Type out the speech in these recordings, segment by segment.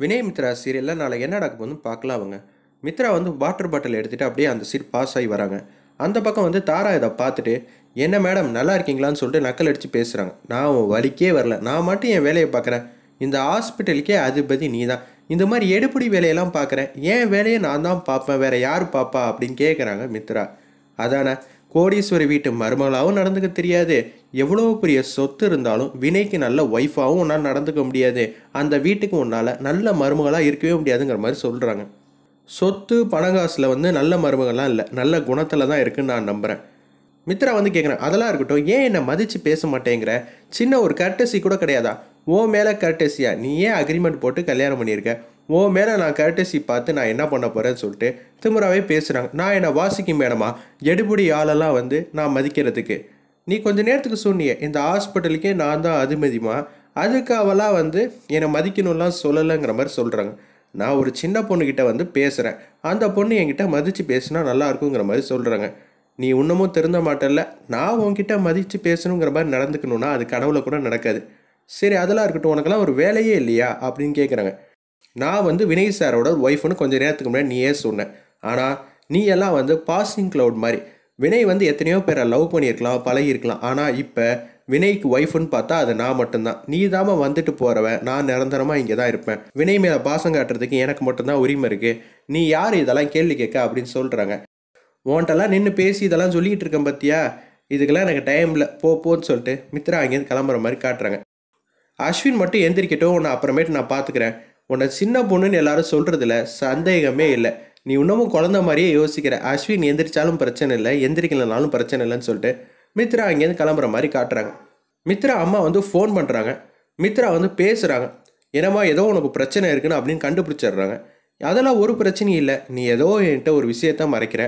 வினய் மித்ரா சீரியலில் நாளை என்ன நடக்க போகுதுன்னு பார்க்கலாம் அவங்க மித்ரா வந்து வாட்டர் பாட்டில் எடுத்துகிட்டு அப்படியே அந்த சீட் பாஸ் ஆகி வராங்க அந்த பக்கம் வந்து தாரா இதை பார்த்துட்டு என்ன மேடம் நல்லா இருக்கீங்களான்னு சொல்லிட்டு நக்கல் அடித்து பேசுகிறாங்க நான் வலிக்கே வரல நான் மட்டும் என் வேலையை பார்க்குறேன் இந்த ஹாஸ்பிட்டலுக்கே அதிபதி நீ தான் இந்த மாதிரி எடுப்படி வேலையெல்லாம் பார்க்குறேன் என் வேலையை நான் தான் பார்ப்பேன் வேறு யார் பார்ப்பா அப்படின்னு கேட்குறாங்க மித்ரா அதானே கோடீஸ்வரி வீட்டு மருமகளாகவும் நடந்துக்க தெரியாது எவ்வளோ பெரிய சொத்து இருந்தாலும் வினைக்கு நல்ல ஒய்ஃபாகவும் உன்னால் நடந்துக்க முடியாது அந்த வீட்டுக்கு உன்னால் நல்ல மருமகளாக இருக்கவே முடியாதுங்கிற மாதிரி சொல்கிறாங்க சொத்து பணங்காசில் வந்து நல்ல மருமகள்லாம் இல்லை நல்ல குணத்தில் தான் இருக்குன்னு நான் நம்புகிறேன் மித்ரா வந்து கேட்குறேன் அதெல்லாம் இருக்கட்டும் ஏன் என்னை மதித்து பேச மாட்டேங்கிற சின்ன ஒரு கர்டசி கூட கிடையாதா ஓ மேலே கர்டசியா நீ ஏன் அக்ரிமெண்ட் போட்டு கல்யாணம் பண்ணியிருக்க ஓ மேலே நான் கரட்டசி பார்த்து நான் என்ன பண்ண போகிறேன்னு சொல்லிட்டு திமுறாவே பேசுகிறாங்க நான் என்னை வாசிக்கும் மேடமா எடுபடி ஆளெல்லாம் வந்து நான் மதிக்கிறதுக்கு நீ கொஞ்ச நேரத்துக்கு சொன்னியே இந்த ஹாஸ்பிட்டலுக்கே நான் தான் அதிமதிமா அதுக்கு அவளாக வந்து என்னை மதிக்கணும்லாம் சொல்லலைங்கிற மாதிரி சொல்கிறாங்க நான் ஒரு சின்ன பொண்ணுக்கிட்ட வந்து பேசுகிறேன் அந்த பொண்ணு என்கிட்ட மதித்து பேசினா நல்லா இருக்குங்கிற மாதிரி சொல்கிறாங்க நீ இன்னமும் திருந்த மாட்டல்ல நான் உன்கிட்ட மதித்து பேசணுங்கிற மாதிரி நடந்துக்கணும்னா அது கனவுல கூட நடக்காது சரி அதெல்லாம் இருக்கட்டும் உனக்கெல்லாம் ஒரு வேலையே இல்லையா அப்படின்னு கேட்குறாங்க நான் வந்து வினய் சாரோட ஒரு ஒய்ஃப்னு கொஞ்சம் நேரத்துக்கு முன்னாடி நீயே சொன்னேன் ஆனால் நீ எல்லாம் வந்து பாசிங் க்ளவுட் மாதிரி வினய் வந்து எத்தனையோ பேரை லவ் பண்ணியிருக்கலாம் பழகியிருக்கலாம் ஆனால் இப்போ வினய்க்கு ஒய்ஃப்னு பார்த்தா அது நான் மட்டும்தான் நீ தாம வந்துட்டு போகிறவன் நான் நிரந்தரமாக இங்கே தான் இருப்பேன் வினய் மேலே பாசம் காட்டுறதுக்கு எனக்கு மட்டும்தான் உரிமை இருக்குது நீ யார் இதெல்லாம் கேள்வி கேட்க அப்படின்னு சொல்கிறாங்க உன்ட்டெல்லாம் நின்று பேசி இதெல்லாம் சொல்லிகிட்டு இருக்கேன் பார்த்தியா இதுக்கெல்லாம் எனக்கு டைமில் போ போன்னு சொல்லிட்டு மித்ரா அங்கேருந்து கிளம்புற மாதிரி காட்டுறாங்க அஸ்வின் மட்டும் எந்திரிக்கட்டும் உன்னை அப்புறமேட்டு நான் பார்த்துக்கிறேன் உன்னை சின்ன பொண்ணுன்னு எல்லாரும் சொல்கிறதுல சந்தேகமே இல்லை நீ இன்னமும் குழந்த மாதிரியே யோசிக்கிற அஸ்வின் எந்திரிச்சாலும் பிரச்சனை இல்லை எந்திரிக்கலனாலும் பிரச்சனை இல்லைன்னு சொல்லிட்டு மித்ரா அங்கேருந்து கிளம்புற மாதிரி காட்டுறாங்க மித்ரா அம்மா வந்து ஃபோன் பண்ணுறாங்க மித்ரா வந்து பேசுகிறாங்க என்னம்மா ஏதோ உனக்கு பிரச்சனை இருக்குன்னு அப்படின்னு கண்டுபிடிச்சிடுறாங்க அதெல்லாம் ஒரு பிரச்சனையும் இல்லை நீ ஏதோ என்கிட்ட ஒரு விஷயத்த மறைக்கிற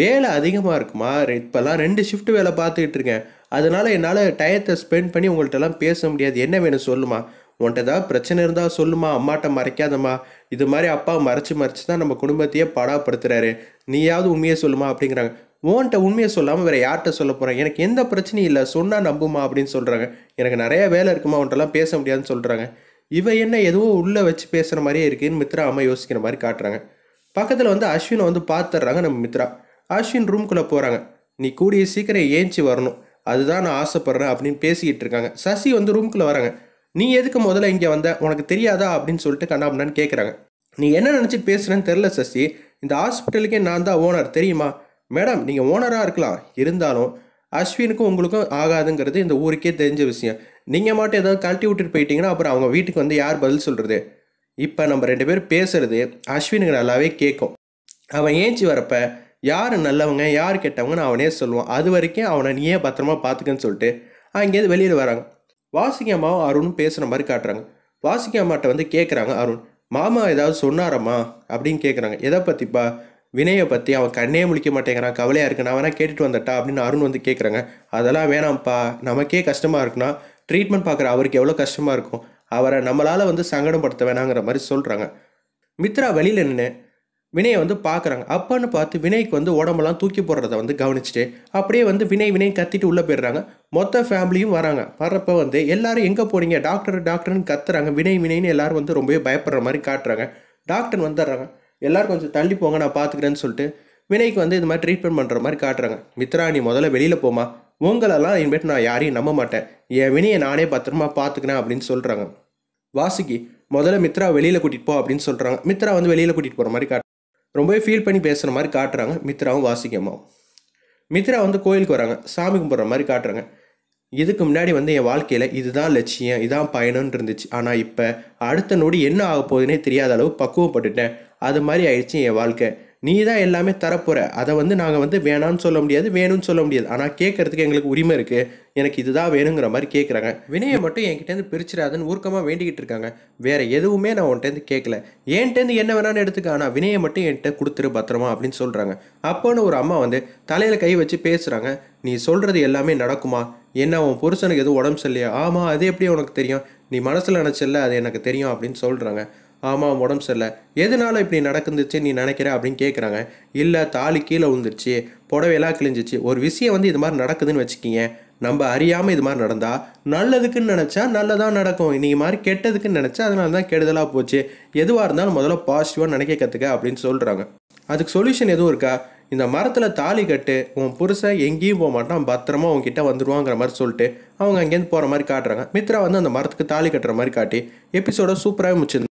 வேலை அதிகமாக இருக்குமா இப்போல்லாம் ரெண்டு ஷிஃப்ட் வேலை பார்த்துக்கிட்டு இருக்கேன் அதனால் என்னால் டயத்தை ஸ்பெண்ட் பண்ணி உங்கள்கிட்டலாம் பேச முடியாது என்ன வேணும் சொல்லுமா உன்ட்ட ஏதாவது பிரச்சனை இருந்தால் சொல்லுமா அம்மாட்ட மறைக்காதம்மா இது மாதிரி அப்பா மறைச்சு மறைச்சு தான் நம்ம குடும்பத்தையே படாப்படுத்துறாரு நீயாவது உண்மையை சொல்லுமா அப்படிங்கிறாங்க ஓன்ட்ட உண்மையை சொல்லாமல் வேறு யார்கிட்ட சொல்ல போகிறேன் எனக்கு எந்த பிரச்சனையும் இல்லை சொன்னால் நம்புமா அப்படின்னு சொல்கிறாங்க எனக்கு நிறைய வேலை இருக்குமா அவன்கிட்டலாம் பேச முடியாதுன்னு சொல்கிறாங்க இவ என்ன எதுவும் உள்ளே வச்சு பேசுகிற மாதிரியே இருக்குன்னு மித்ரா அம்மா யோசிக்கிற மாதிரி காட்டுறாங்க பக்கத்தில் வந்து அஸ்வினை வந்து பார்த்துட்றாங்க நம்ம மித்ரா அஸ்வின் ரூம்குள்ளே போகிறாங்க நீ கூடிய சீக்கிரம் ஏஞ்சி வரணும் அதுதான் நான் ஆசைப்பட்றேன் அப்படின்னு பேசிக்கிட்டு இருக்காங்க சசி வந்து ரூம்குள்ளே வராங்க நீ எதுக்கு முதல்ல இங்கே வந்த உனக்கு தெரியாதா அப்படின்னு சொல்லிட்டு கண்ணாமண்ணான்னு கேட்குறாங்க நீ என்ன நினச்சி பேசுகிறேன்னு தெரில சசி இந்த ஹாஸ்பிட்டலுக்கே நான் தான் ஓனர் தெரியுமா மேடம் நீங்கள் ஓனராக இருக்கலாம் இருந்தாலும் அஸ்வினுக்கும் உங்களுக்கும் ஆகாதுங்கிறது இந்த ஊருக்கே தெரிஞ்ச விஷயம் நீங்கள் மட்டும் ஏதாவது கழட்டி விட்டுட்டு போயிட்டீங்கன்னா அப்புறம் அவங்க வீட்டுக்கு வந்து யார் பதில் சொல்கிறது இப்போ நம்ம ரெண்டு பேரும் பேசுகிறது அஸ்வினுக்கு நல்லாவே கேட்கும் அவன் ஏஞ்சி வரப்ப யார் நல்லவங்க யார் கெட்டவங்கன்னு அவனே சொல்லுவான் அது வரைக்கும் அவனை நீயே பத்திரமா பார்த்துக்கன்னு சொல்லிட்டு அங்கேருந்து வெளியில் வராங்க வாசுகி அம்மாவும் அருணும் பேசுகிற மாதிரி காட்டுறாங்க வாசுகி அம்மாட்ட வந்து கேட்குறாங்க அருண் மாமா ஏதாவது சொன்னாரம்மா அப்படின்னு கேட்குறாங்க எதை பற்றிப்பா வினையை பற்றி அவன் கண்ணே முழிக்க மாட்டேங்கிறான் கவலையாக இருக்கு நான் வேணால் கேட்டுட்டு வந்துட்டா அப்படின்னு அருண் வந்து கேட்குறாங்க அதெல்லாம் வேணாம்ப்பா நமக்கே கஷ்டமாக இருக்குன்னா ட்ரீட்மெண்ட் பார்க்குற அவருக்கு எவ்வளோ கஷ்டமாக இருக்கும் அவரை நம்மளால் வந்து சங்கடப்படுத்த வேணாங்கிற மாதிரி சொல்கிறாங்க மித்ரா வெளியில் நின்று வினயை வந்து பார்க்குறாங்க அப்பான்னு பார்த்து வினய்க்கு வந்து உடம்பெல்லாம் தூக்கி போடுறத வந்து கவனிச்சுட்டு அப்படியே வந்து வினய் வினய் கத்திட்டு உள்ளே போயிடுறாங்க மொத்த ஃபேமிலியும் வராங்க வர்றப்ப வந்து எல்லாரும் எங்கே போகிறீங்க டாக்டர் டாக்டர்னு கத்துறாங்க வினய் வினைன்னு எல்லாரும் வந்து ரொம்பவே பயப்படுற மாதிரி காட்டுறாங்க டாக்டர் வந்துடுறாங்க எல்லோரும் கொஞ்சம் தள்ளி போங்க நான் பார்த்துக்கிறேன்னு சொல்லிட்டு வினய்க்கு வந்து இது மாதிரி ட்ரீட்மெண்ட் பண்ணுற மாதிரி காட்டுறாங்க மித்ரா நீ முதல்ல வெளியில் போமா உங்களெல்லாம் இனிமேட்டு நான் யாரையும் நம்ப மாட்டேன் என் வினையை நானே பத்திரமா பார்த்துக்கிறேன் அப்படின்னு சொல்கிறாங்க வாசுகி முதல்ல மித்ரா வெளியில் கூட்டிகிட்டு போ அப்படின்னு சொல்கிறாங்க மித்ரா வந்து வெளியில் கூட்டிகிட்டு போகிற மாதிரி காட்டு ரொம்பவே ஃபீல் பண்ணி பேசுகிற மாதிரி காட்டுறாங்க மித்ராவும் வாசிக்கமாவும் மித்ரா வந்து கோயிலுக்கு வராங்க சாமி கும்பிட்ற மாதிரி காட்டுறாங்க இதுக்கு முன்னாடி வந்து என் வாழ்க்கையில் இதுதான் லட்சியம் இதான் பயணம்னு இருந்துச்சு ஆனால் இப்போ அடுத்த நொடி என்ன ஆக போகுதுன்னே தெரியாத அளவு பக்குவப்பட்டுட்டேன் அது மாதிரி ஆயிடுச்சு என் வாழ்க்கை நீ தான் எல்லாமே தரப்போகிற அதை வந்து நாங்கள் வந்து வேணான்னு சொல்ல முடியாது வேணும்னு சொல்ல முடியாது ஆனால் கேட்குறதுக்கு எங்களுக்கு உரிமை இருக்குது எனக்கு இதுதான் வேணுங்கிற மாதிரி கேட்குறாங்க வினயை மட்டும் என்கிட்டேருந்து பிரிச்சிடாதுன்னு ஊர்க்கமாக வேண்டிக்கிட்டு இருக்காங்க வேறு எதுவுமே நான் உன்ட்டேருந்து கேட்கல ஏன்ட்டேருந்து என்ன வேணாலும் எடுத்துக்க ஆனால் வினயை மட்டும் என்கிட்ட கொடுத்துரு பத்திரமா அப்படின்னு சொல்கிறாங்க அப்போன்னு ஒரு அம்மா வந்து தலையில் கை வச்சு பேசுகிறாங்க நீ சொல்கிறது எல்லாமே நடக்குமா என்ன உன் புருஷனுக்கு எதுவும் உடம்பு சரியில்லையா ஆமாம் அது எப்படி உனக்கு தெரியும் நீ மனசில் நினச்சல அது எனக்கு தெரியும் அப்படின்னு சொல்கிறாங்க ஆமாம் உடம்பு சரியில்லை எதனால இப்படி நடக்குந்துச்சு நீ நினைக்கிற அப்படின்னு கேட்குறாங்க இல்லை தாலி கீழே விழுந்துருச்சு புடவையெல்லாம் கிழிஞ்சிச்சு ஒரு விஷயம் வந்து இது மாதிரி நடக்குதுன்னு வச்சுக்கிங்க நம்ம அறியாமல் இது மாதிரி நடந்தால் நல்லதுக்குன்னு நினச்சா நல்லதாக நடக்கும் இன்றைக்கி மாதிரி கெட்டதுக்குன்னு நினச்சா அதனால தான் கெடுதலாக போச்சு எதுவாக இருந்தாலும் முதல்ல பாசிட்டிவாக நினைக்க கற்றுக்க அப்படின்னு சொல்கிறாங்க அதுக்கு சொல்யூஷன் எதுவும் இருக்கா இந்த மரத்தில் தாலி கட்டு உன் புருஷன் எங்கேயும் போக மாட்டான் பத்திரமா உங்ககிட்ட வந்துடுவாங்கிற மாதிரி சொல்லிட்டு அவங்க அங்கேருந்து போகிற மாதிரி காட்டுறாங்க மித்ரா வந்து அந்த மரத்துக்கு தாலி கட்டுற மாதிரி காட்டி எபிசோட சூப்பராக முடிச்சிருந்தாங்க